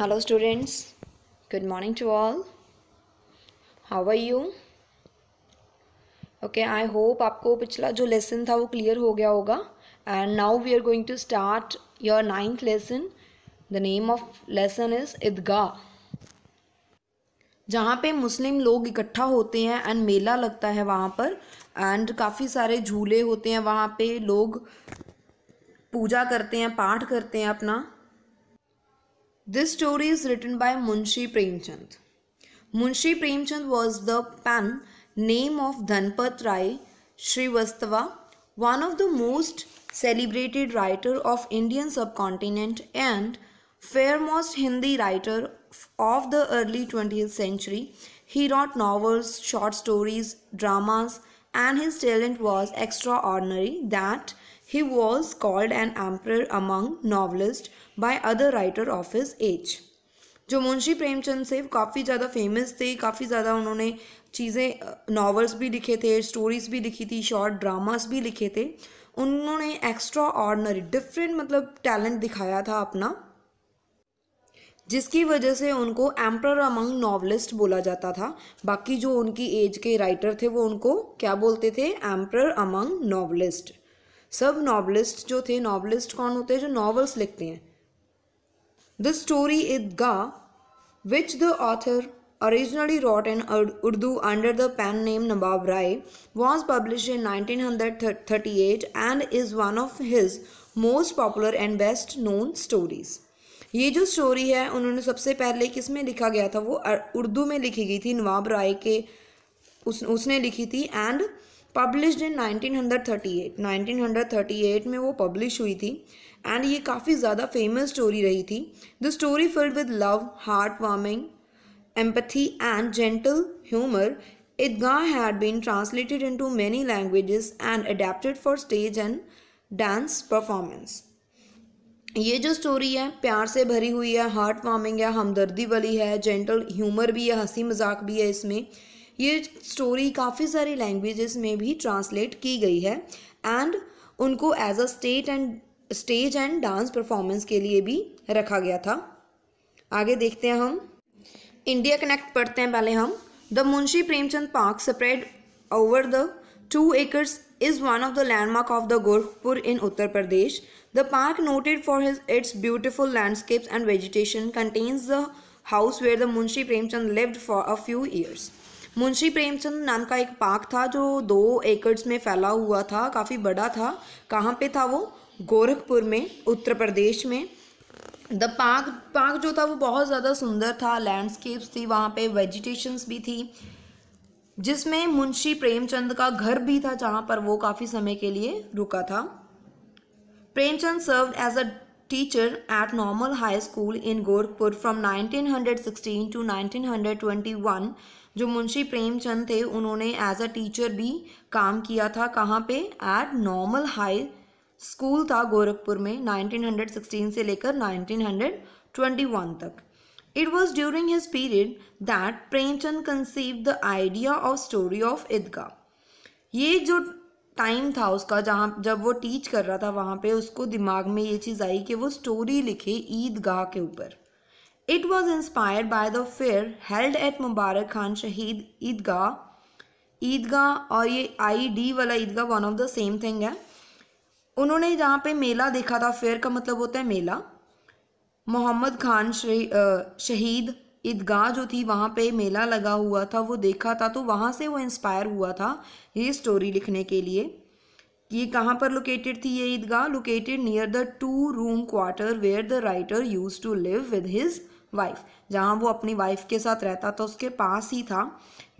Hello students good morning to all how are you okay I hope आपको पिछला जो lesson था वो क्लियर हो गया होगा and now we are going to start your ninth lesson the name of lesson is Idgah जहाँ पे मुस्लिम लोग इकट्ठा होते हैं एंड मेला लगता है वहाँ पर एंड काफ़ी सारे झूले होते हैं वहाँ पे लोग पूजा करते हैं पाठ करते हैं अपना This story is written by Munshi Premchand. Munshi Premchand was the pen name of Dhanpat Rai Srivastava, one of the most celebrated writer of Indian subcontinent and foremost Hindi writer of the early 20th century. He wrote novels, short stories, dramas, and his talent was extraordinary that He was called an emperor among novelists by other writer of his age. जो मुंशी प्रेमचंद से काफ़ी ज़्यादा famous थे काफ़ी ज़्यादा उन्होंने चीज़ें novels भी लिखे थे स्टोरीज भी लिखी थी शॉर्ट ड्रामास भी लिखे थे उन्होंने एक्स्ट्रा ऑर्डनरी डिफरेंट मतलब टैलेंट दिखाया था अपना जिसकी वजह से उनको एम्प्रर अमंग नॉवलिस्ट बोला जाता था बाकी जो उनकी एज के राइटर थे वो उनको क्या बोलते थे एम्प्रर अमंग नॉवलिस्ट सब नॉवलिस्ट जो थे नॉवलिस्ट कौन होते हैं जो नॉवल्स लिखते हैं द स्टोरी इज गा which the author originally wrote in Urdu under the pen name Nawab Rai, was published in 1938 and is one of his most popular and best known stories. ये जो story है उन्होंने सबसे पहले किस में लिखा गया था वो उर्दू में लिखी गई थी नवाब राय के उस उसने लिखी थी एंड पब्लिश इन 1938 1938 में वो पब्लिश हुई थी एंड ये काफ़ी ज़्यादा फेमस स्टोरी रही थी the story filled with love heart warming empathy and gentle humour idga had been translated into many languages and adapted for stage and dance performance ये जो स्टोरी है प्यार से भरी हुई है हार्ट वार्मिंग है हमदर्दी वाली है जेंटल ह्यूमर भी है हंसी मजाक भी है इसमें ये स्टोरी काफ़ी सारी लैंग्वेजेस में भी ट्रांसलेट की गई है एंड उनको as a state and stage and dance performance के लिए भी रखा गया था आगे देखते हैं हम इंडिया कनेक्ट पढ़ते हैं पहले हम the Munshi Premchand park spread over the two acres is one of the landmark of the Gorakhpur in Uttar Pradesh the park noted for his its beautiful landscapes and vegetation contains the house where the Munshi Premchand lived for a few years Munshi Premchand नाम का एक park था जो दो एकड़्स में फैला हुआ था काफ़ी बड़ा था कहाँ पे था वो गोरखपुर में उत्तर प्रदेश में द पार्क पार्क जो था वो बहुत ज़्यादा सुंदर था लैंडस्केप्स थी वहाँ पे वेजिटेशंस भी थी जिसमें मुंशी प्रेमचंद का घर भी था जहाँ पर वो काफ़ी समय के लिए रुका था Premchand serve as a teacher at normal high school in Gorkhpur from 1916 to 1921 जो मुंशी प्रेमचंद थे उन्होंने एज अ टीचर भी काम किया था कहाँ पे एट नॉर्मल हाई स्कूल था गोरखपुर में 1916 से लेकर 1921 तक it was during his period that Premchand conceive the idea of story of Idgah ये जो टाइम था उसका जहाँ जब वो टीच कर रहा था वहाँ पे उसको दिमाग में ये चीज़ आई कि वो स्टोरी लिखे ईदगाह के ऊपर it was inspired by the fair held at Mubarak Khan Shahid Idgah Idgah और ये आई डी वाला Idgah one of the same thing है उन्होंने जहाँ पे मेला देखा था फेयर का मतलब होता है मेला मोहम्मद खान शहीद ईदगाह जो थी वहाँ पे मेला लगा हुआ था वो देखा था तो वहाँ से वो इंस्पायर हुआ था ये स्टोरी लिखने के लिए ये कहाँ पर लोकेटेड थी ये Idgah located near the two room quarter where the writer use to live with his wife जहाँ वो अपनी वाइफ के साथ रहता था उसके पास ही था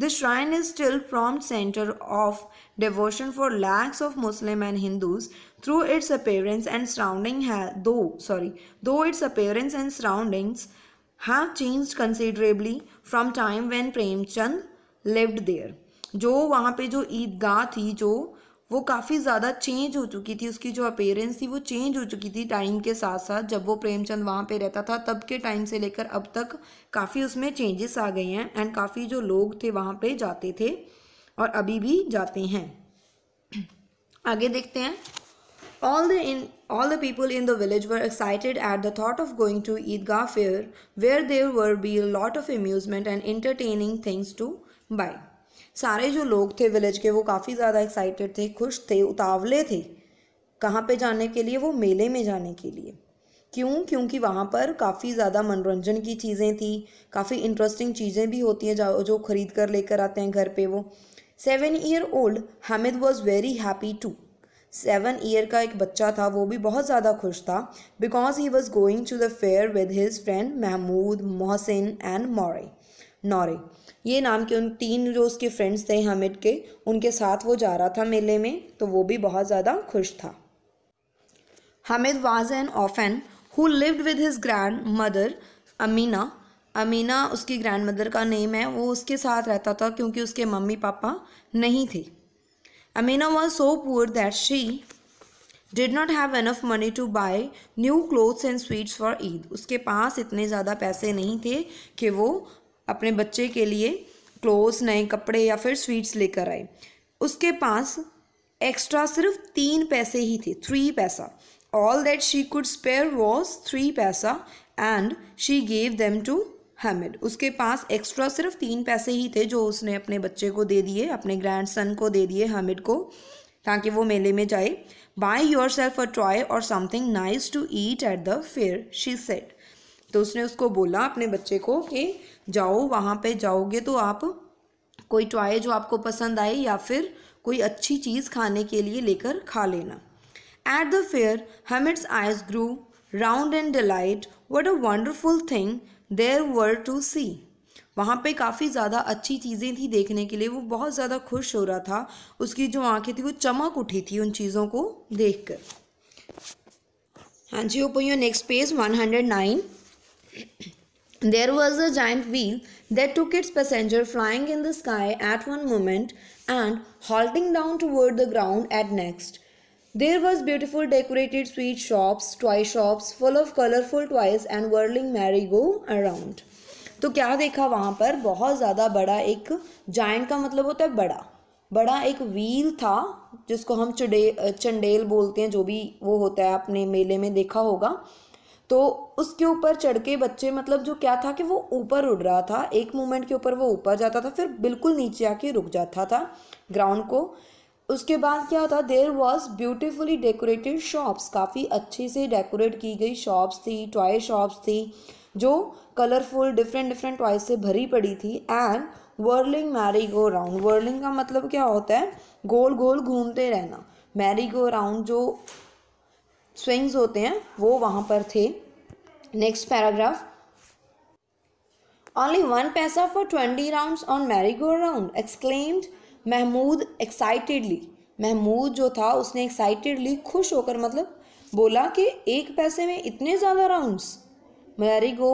the shrine is still from centre of devotion for lakhs of Muslim and Hindus through its appearance and surrounding है though sorry though its appearance and surroundings have changed considerably from time when Premchand lived there जो वहाँ पे जो ईदगाह थी जो वो काफ़ी ज़्यादा चेंज हो चुकी थी उसकी जो अपेयरेंस थी वो चेंज हो चुकी थी टाइम के साथ साथ जब वो प्रेमचंद वहाँ पे रहता था तब के टाइम से लेकर अब तक काफ़ी उसमें चेंजेस आ गए हैं एंड काफ़ी जो लोग थे वहाँ पे जाते थे और अभी भी जाते हैं आगे देखते हैं All the, in, all the people in the village were excited at the thought of going to Eidgah fair, where there would be a lot of amusement and entertaining things to buy. सारे जो लोग थे village के वो काफ़ी ज़्यादा excited थे खुश थे उतावले थे कहाँ पे जाने के लिए वो मेले में जाने के लिए क्यों क्योंकि वहाँ पर काफ़ी ज़्यादा मनोरंजन की चीज़ें थी काफ़ी इंटरेस्टिंग चीज़ें भी होती हैं जो जो खरीद कर लेकर आते हैं घर पे वो seven year old Hamid was very happy to seven year का एक बच्चा था वो भी बहुत ज़्यादा खुश था because he was going to the fair with his friend Mahmood Mohsin and मौरे नौरे ये नाम के उन तीन जो उसके फ्रेंड्स थे हमिद के उनके साथ वो जा रहा था मेले में तो वो भी बहुत ज़्यादा खुश था Hamid was an orphan who lived with his grandmother Amina Amina उसकी ग्रैंड मदर का नेम है वो उसके साथ रहता था क्योंकि उसके मम्मी पापा नहीं थे Amina was so poor that she did not have enough money to buy new clothes and sweets for Eid. उसके पास इतने ज़्यादा पैसे नहीं थे कि वो अपने बच्चे के लिए क्लोथ्स नए कपड़े या फिर स्वीट्स लेकर आए उसके पास एक्स्ट्रा सिर्फ तीन पैसे ही थे three paisa all that she could spare was three paisa and she gave them to Hamid उसके पास एक्स्ट्रा सिर्फ तीन पैसे ही थे जो उसने अपने बच्चे को दे दिए अपने ग्रैंड सन को दे दिए हैमिड को ताकि वो मेले में जाए buy yourself a toy or something nice to eat at the fair she said तो उसने उसको बोला अपने बच्चे को कि जाओ वहाँ पे जाओगे तो आप कोई ट्रॉय जो आपको पसंद आए या फिर कोई अच्छी चीज़ खाने के लिए लेकर खा लेना at the fair Hamid's eyes grew round and delight what a wonderful thing there were to see वहाँ पे काफ़ी ज़्यादा अच्छी चीज़ें थी देखने के लिए वो बहुत ज़्यादा खुश हो रहा था उसकी जो आंखें थी वो चमक उठी थी उन चीज़ों को देख कर हाँ जी open your next page one hundred nine there was a giant wheel that took passenger flying in the sky at one moment and halting down toward the ground at next There was beautiful decorated sweet shops, toy shops full of colorful toys and whirling merry-go-round. तो क्या देखा वहाँ पर बहुत ज़्यादा बड़ा एक giant का मतलब होता है बड़ा बड़ा एक व्हील था जिसको हम चुडे चंडेल बोलते हैं जो भी वो होता है अपने मेले में देखा होगा तो उसके ऊपर चढ़ के बच्चे मतलब जो क्या था कि वो ऊपर उड़ रहा था एक मोमेंट के ऊपर वो ऊपर जाता था फिर बिल्कुल नीचे आके रुक जाता था ग्राउंड को उसके बाद क्या था there was beautifully decorated shops काफ़ी अच्छे से डेकोरेट की गई शॉप्स थी टॉय शॉप्स थी जो कलरफुल डिफरेंट डिफरेंट टॉयज से भरी पड़ी थी and whirling merry go round whirling का मतलब क्या होता है गोल गोल घूमते रहना मैरी गो राउंड जो स्विंग्स होते हैं वो वहाँ पर थे next paragraph only one paisa for 20 rounds on merry-go-round exclaimed Mahmood excitedly Mahmood जो था उसने एक्साइटेडली खुश होकर मतलब बोला कि एक पैसे में इतने ज़्यादा राउंड्स मैरी गो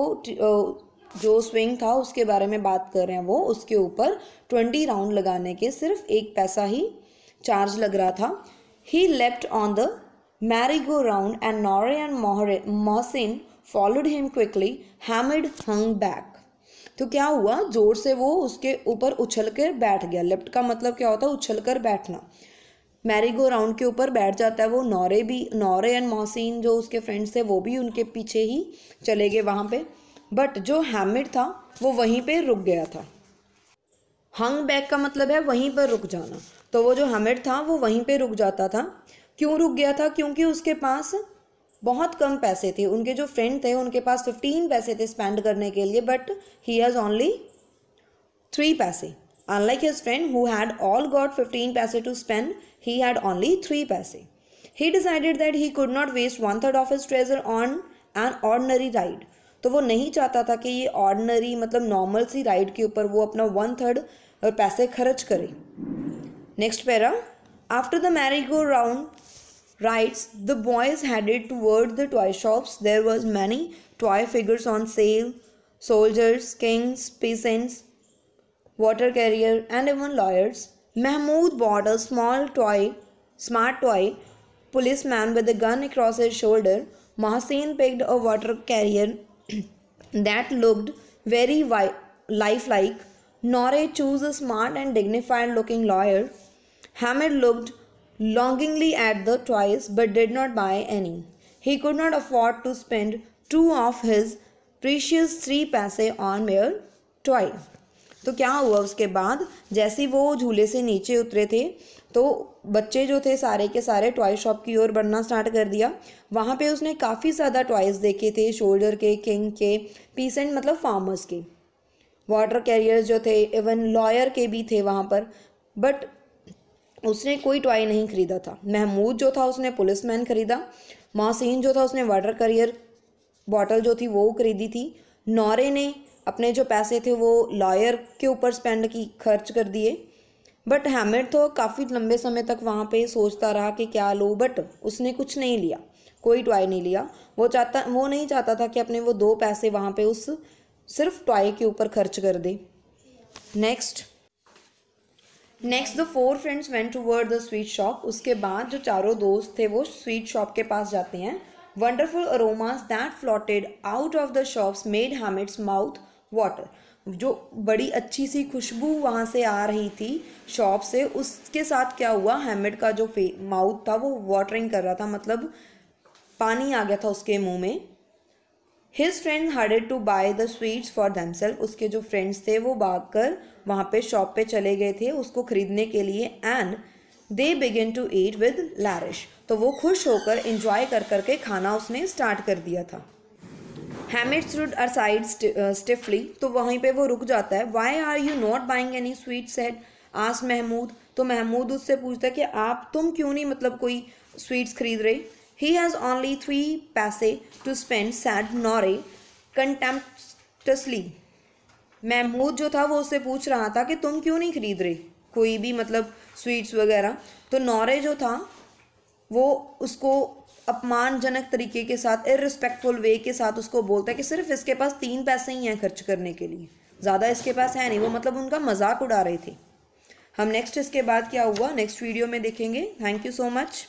जो स्विंग था उसके बारे में बात कर रहे हैं वो उसके ऊपर ट्वेंटी राउंड लगाने के सिर्फ एक पैसा ही चार्ज लग रहा था he left on the merry go round and Noore and Mohsin followed him quickly Hamid hung back तो क्या हुआ जोर से वो उसके ऊपर उछल कर बैठ गया लिफ्ट का मतलब क्या होता है उछल कर बैठना मैरीगो राउंड के ऊपर बैठ जाता है वो नौरे भी नौरे एंड मोहसिन जो उसके फ्रेंड्स थे वो भी उनके पीछे ही चले गए वहाँ पे बट जो हैमिड था वो वहीं पे रुक गया था हंग बैक का मतलब है वहीं पर रुक जाना तो वो जो हैमिड था वो वहीं पे रुक जाता था क्यों रुक गया था क्योंकि उसके पास बहुत कम पैसे थे उनके जो फ्रेंड थे उनके पास फिफ्टीन पैसे थे स्पेंड करने के लिए but he has only three paise unlike his friend who had all got fifteen paise to spend he had only three paise he decided that he could not waste one third of his treasure on an ordinary ride तो वो नहीं चाहता था कि ये ordinary मतलब normal सी ride के ऊपर वो अपना वन थर्ड पैसे खर्च करे next para after the merry go round writes The boys headed toward the toy shops. There was many toy figures on sale soldiers, kings, peasants, water carrier, and even lawyers. Mahmoud bought a small toy, smart toy, policeman with a gun across his shoulder. Mahsin picked a water carrier that looked very wi- lifelike. Nore chose a smart and dignified looking lawyer. Hamid looked longingly at the toys but did not buy any. He could not afford to spend two of his precious three पैसे on mere toy. तो क्या हुआ उसके बाद जैसे वो झूले से नीचे उतरे थे तो बच्चे जो थे सारे के सारे टॉय शॉप की ओर बढ़ना स्टार्ट कर दिया वहाँ पे उसने काफ़ी ज़्यादा टॉयज़ देखे थे शोल्डर के किंग के पीसेंट मतलब फार्मर्स के वाटर कैरियर्स जो थे इवन लॉयर के भी थे वहाँ पर बट उसने कोई टॉय नहीं खरीदा था महमूद जो था उसने पुलिसमैन खरीदा मासीन जो था उसने वाटर करियर बॉटल जो थी वो खरीदी थी नौरे ने अपने जो पैसे थे वो लॉयर के ऊपर स्पेंड की खर्च कर दिए बट हैमिड तो काफ़ी लंबे समय तक वहाँ पे सोचता रहा कि क्या लो बट उसने कुछ नहीं लिया कोई टॉय नहीं लिया वो चाहता वो नहीं चाहता था कि अपने वो दो पैसे वहाँ पे उस सिर्फ टॉय के ऊपर खर्च कर दे next next the four friends went toward the sweet shop उसके बाद जो चारों दोस्त थे वो स्वीट शॉप के पास जाते हैं wonderful aromas that floated out of the shops made Hamid's mouth water जो बड़ी अच्छी सी खुशबू वहाँ से आ रही थी शॉप से उसके साथ क्या हुआ हैमिट का जो माउथ था वो वाटरिंग कर रहा था मतलब पानी आ गया था उसके मुंह में his friend hurried to buy the sweets for themselves उसके जो फ्रेंड्स थे वो भाग कर वहाँ पर शॉप पर चले गए थे उसको खरीदने के लिए and they begin to eat with relish तो वो खुश होकर इंजॉय कर करके खाना उसने स्टार्ट कर दिया था Hamid stood aside stiffly तो वहीं पर वो रुक जाता है why are you not buying any sweets सेट आस महमूद तो महमूद उससे पूछता है कि आप तुम क्यों नहीं मतलब कोई स्वीट्स खरीद रही He has only 3 paise to spend, said Nore contemptuously. Mahmood जो था वो उससे पूछ रहा था कि तुम क्यों नहीं खरीद rahe कोई भी मतलब स्वीट्स वगैरह तो नौरे जो था वो उसको अपमानजनक तरीके के साथ इरिस्पेक्टफुल वे के साथ उसको बोलता है कि सिर्फ इसके पास तीन पैसे ही हैं खर्च करने के लिए ज़्यादा इसके पास है नहीं वो मतलब उनका मजाक उड़ा रहे थे हम नेक्स्ट इसके बाद क्या हुआ नेक्स्ट वीडियो में देखेंगे थैंक यू सो मच